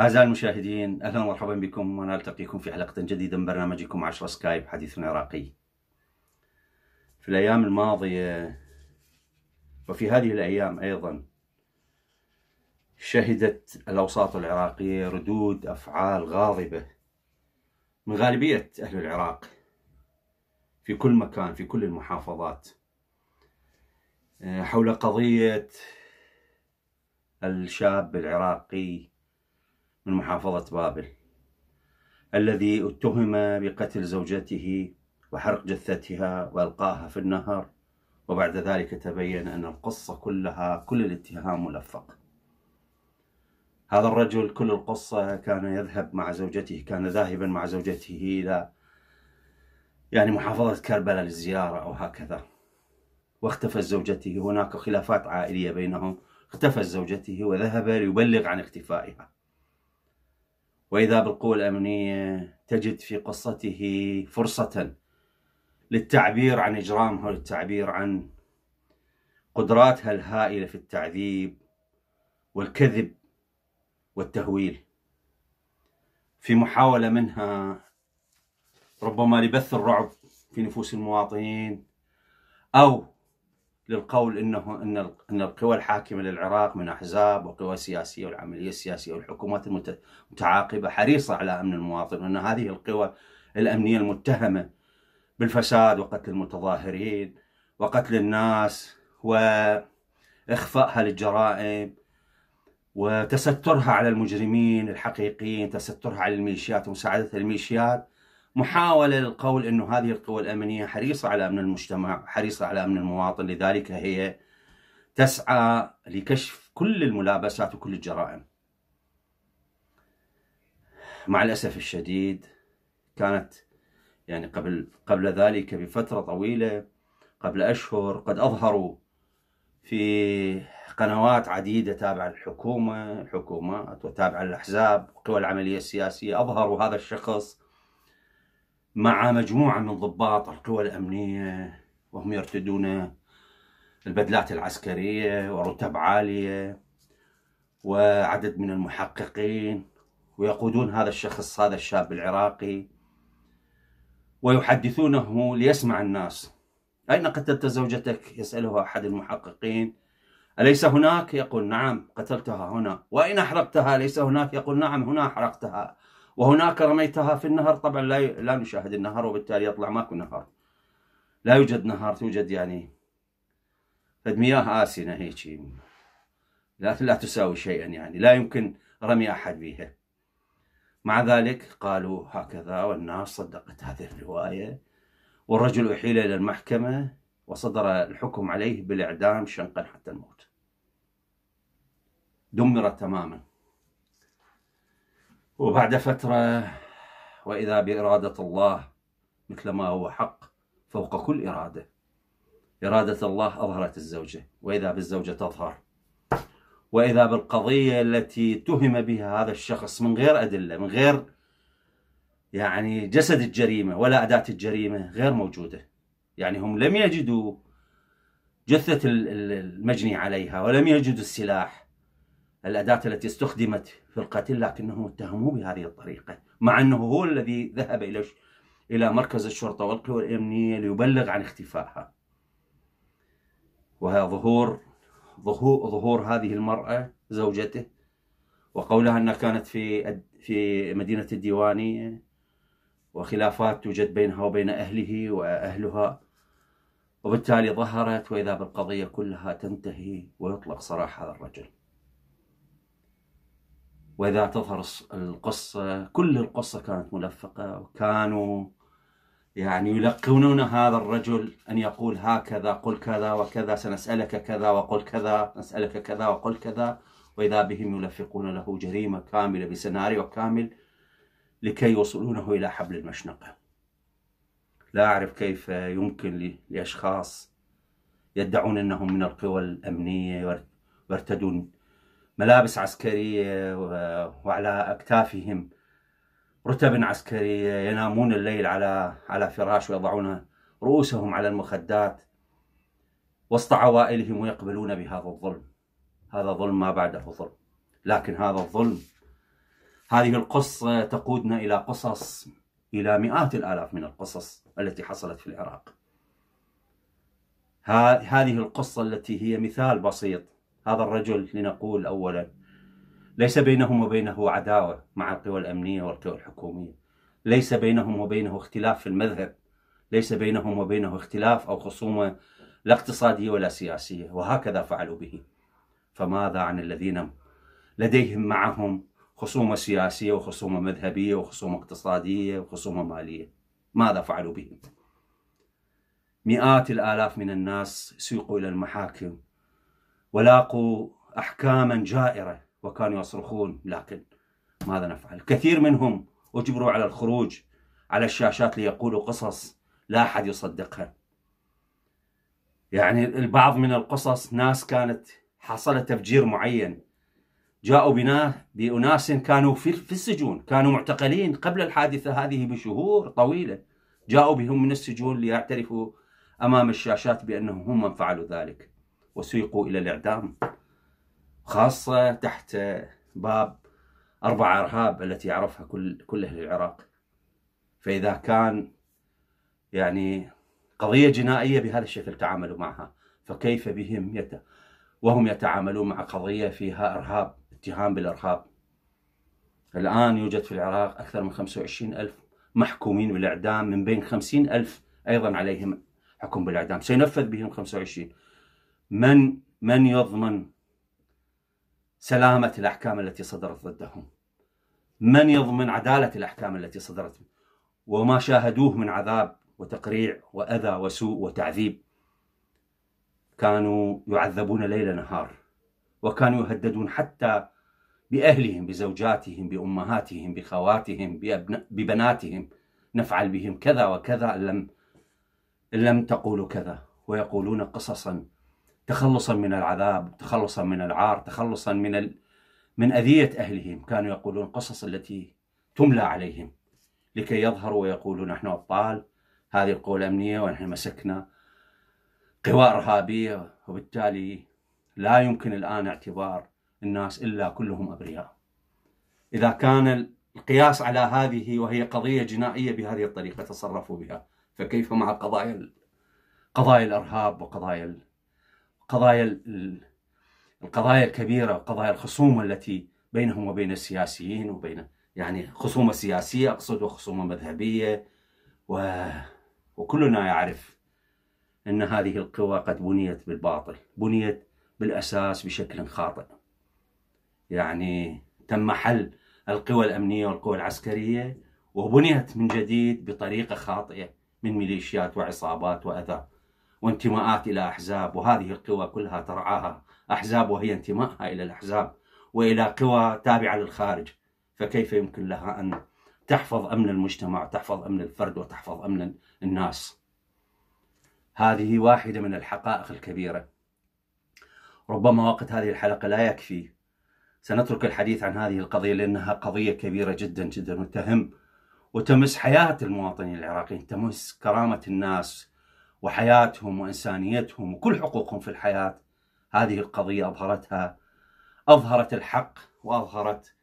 أعزائي المشاهدين أهلا ومرحبا بكم ونلتقيكم في حلقة جديدة من برنامجكم 10 سكايب حديث عراقي في الأيام الماضية وفي هذه الأيام أيضا شهدت الأوساط العراقية ردود أفعال غاضبة من غالبية أهل العراق في كل مكان في كل المحافظات آه، حول قضية الشاب العراقي من محافظة بابل الذي اتهم بقتل زوجته وحرق جثتها وألقاها في النهر وبعد ذلك تبين أن القصة كلها كل الاتهام ملفق هذا الرجل كل القصة كان يذهب مع زوجته كان ذاهبا مع زوجته إلى يعني محافظة كربلاء للزيارة أو هكذا واختفى زوجته هناك خلافات عائلية بينهم اختفى زوجته وذهب ليبلغ عن اختفائها وإذا بالقوة الأمنية تجد في قصته فرصة للتعبير عن إجرامها وللتعبير عن قدراتها الهائلة في التعذيب والكذب والتهويل في محاولة منها ربما لبث الرعب في نفوس المواطنين أو للقول انه ان ان القوى الحاكمه للعراق من احزاب وقوى سياسيه والعمليه السياسيه والحكومات المتعاقبه حريصه على امن المواطن وان هذه القوى الامنيه المتهمه بالفساد وقتل المتظاهرين وقتل الناس واخفائها للجرائم وتسترها على المجرمين الحقيقيين تسترها على الميليشيات ومساعده الميليشيات محاولة للقول أنه هذه القوى الأمنية حريصة على أمن المجتمع حريصة على أمن المواطن لذلك هي تسعى لكشف كل الملابسات وكل الجرائم مع الأسف الشديد كانت يعني قبل قبل ذلك بفترة طويلة قبل أشهر قد أظهروا في قنوات عديدة تابعة للحكومة الحكومات وتابعة للأحزاب وقوى العملية السياسية أظهروا هذا الشخص مع مجموعة من ضباط القوى الأمنية وهم يرتدون البدلات العسكرية ورتب عالية وعدد من المحققين ويقودون هذا الشخص هذا الشاب العراقي ويحدثونه ليسمع الناس أين قتلت زوجتك؟ يسأله أحد المحققين أليس هناك؟ يقول نعم قتلتها هنا وأين أحرقتها؟ أليس هناك؟ يقول نعم هنا أحرقتها وهناك رميتها في النهر طبعا لا ي... لا نشاهد النهر وبالتالي يطلع ماكو نهر لا يوجد نهر توجد يعني فد مياه آسنة هيك لا لا تساوي شيئا يعني لا يمكن رمي أحد بها مع ذلك قالوا هكذا والناس صدقت هذه الرواية والرجل أحيل إلى المحكمة وصدر الحكم عليه بالإعدام شنقا حتى الموت دمر تماما وبعد فترة وإذا بإرادة الله مثل ما هو حق فوق كل إرادة إرادة الله أظهرت الزوجة وإذا بالزوجة تظهر وإذا بالقضية التي تهم بها هذا الشخص من غير أدلة من غير يعني جسد الجريمة ولا أداة الجريمة غير موجودة يعني هم لم يجدوا جثة المجني عليها ولم يجدوا السلاح الأداة التي استخدمت في القتل لكنهم اتهموه بهذه الطريقة مع أنه هو الذي ذهب إلى إلى مركز الشرطة والقوى الأمنية ليبلغ عن اختفائها وهي ظهور ظهور, ظهور هذه المرأة زوجته وقولها أنها كانت في في مدينة الديوانية وخلافات توجد بينها وبين أهله وأهلها وبالتالي ظهرت وإذا بالقضية كلها تنتهي ويطلق سراح هذا الرجل واذا تظهر القصه كل القصه كانت ملفقه وكانوا يعني يلقنون هذا الرجل ان يقول هكذا قل كذا وكذا سنسالك كذا وقل كذا نسالك كذا وقل كذا واذا بهم يلفقون له جريمه كامله بسيناريو كامل لكي يوصلونه الى حبل المشنقه. لا اعرف كيف يمكن لاشخاص يدعون انهم من القوى الامنيه ويرتدون ملابس عسكرية وعلى أكتافهم رتب عسكرية ينامون الليل على على فراش ويضعون رؤوسهم على المخدات وسط عوائلهم ويقبلون بهذا الظلم هذا ظلم ما بعده ظلم لكن هذا الظلم هذه القصة تقودنا إلى قصص إلى مئات الآلاف من القصص التي حصلت في العراق هذه القصة التي هي مثال بسيط هذا الرجل لنقول أولا ليس بينهم وبينه عداوة مع القوى الأمنية والقوى الحكومية ليس بينهم وبينه اختلاف في المذهب ليس بينهم وبينه اختلاف أو خصومة لا اقتصادية ولا سياسية وهكذا فعلوا به فماذا عن الذين لديهم معهم خصومة سياسية وخصومة مذهبية وخصومة اقتصادية وخصومة مالية ماذا فعلوا بهم؟ مئات الآلاف من الناس سيقوا إلى المحاكم ولاقوا أحكاما جائرة وكانوا يصرخون لكن ماذا نفعل كثير منهم أجبروا على الخروج على الشاشات ليقولوا قصص لا أحد يصدقها يعني البعض من القصص ناس كانت حصل تفجير معين جاءوا بنا بأناس كانوا في, في السجون كانوا معتقلين قبل الحادثة هذه بشهور طويلة جاءوا بهم من السجون ليعترفوا أمام الشاشات بأنهم هم من فعلوا ذلك وسيقوا إلى الإعدام خاصة تحت باب أربع أرهاب التي يعرفها كل, كل أهل العراق فإذا كان يعني قضية جنائية بهذا الشكل تعاملوا معها فكيف بهم يت... وهم يتعاملون مع قضية فيها إرهاب اتهام بالإرهاب الآن يوجد في العراق أكثر من 25 ألف محكومين بالإعدام من بين 50 ألف أيضا عليهم حكم بالإعدام سينفذ بهم 25 من من يضمن سلامة الأحكام التي صدرت ضدهم من يضمن عدالة الأحكام التي صدرت وما شاهدوه من عذاب وتقريع وأذى وسوء وتعذيب كانوا يعذبون ليل نهار وكانوا يهددون حتى بأهلهم بزوجاتهم بأمهاتهم بخواتهم ببناتهم نفعل بهم كذا وكذا إن لم, إن لم تقولوا كذا ويقولون قصصا تخلصا من العذاب تخلصا من العار تخلصا من ال... من أذية أهلهم كانوا يقولون قصص التي تملى عليهم لكي يظهروا ويقولوا نحن أبطال هذه القوة الأمنية ونحن مسكنا قوى إرهابية وبالتالي لا يمكن الآن اعتبار الناس إلا كلهم أبرياء إذا كان القياس على هذه وهي قضية جنائية بهذه الطريقة تصرفوا بها فكيف مع قضايا قضايا الإرهاب وقضايا قضايا القضايا الكبيره قضايا الخصومه التي بينهم وبين السياسيين وبين يعني خصومه سياسيه اقصد وخصومه مذهبيه و وكلنا يعرف ان هذه القوى قد بنيت بالباطل بنيت بالاساس بشكل خاطئ يعني تم حل القوى الامنيه والقوى العسكريه وبنيت من جديد بطريقه خاطئه من ميليشيات وعصابات واذى وانتماءات إلى أحزاب وهذه القوى كلها ترعاها أحزاب وهي انتمائها إلى الأحزاب وإلى قوى تابعة للخارج فكيف يمكن لها أن تحفظ أمن المجتمع تحفظ أمن الفرد وتحفظ أمن الناس هذه واحدة من الحقائق الكبيرة ربما وقت هذه الحلقة لا يكفي سنترك الحديث عن هذه القضية لأنها قضية كبيرة جدا جدا وتهم وتمس حياة المواطنين العراقيين تمس كرامة الناس وحياتهم وإنسانيتهم وكل حقوقهم في الحياة هذه القضية أظهرتها أظهرت الحق وأظهرت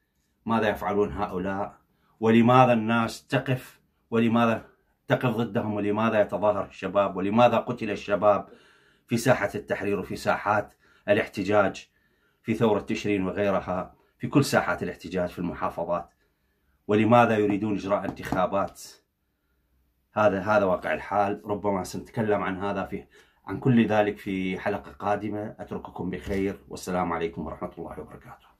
ماذا يفعلون هؤلاء ولماذا الناس تقف ولماذا تقف ضدهم ولماذا يتظاهر الشباب ولماذا قتل الشباب في ساحة التحرير وفي ساحات الاحتجاج في ثورة تشرين وغيرها في كل ساحات الاحتجاج في المحافظات ولماذا يريدون إجراء انتخابات هذا هذا واقع الحال ربما سنتكلم عن هذا في عن كل ذلك في حلقة قادمة أترككم بخير والسلام عليكم ورحمة الله وبركاته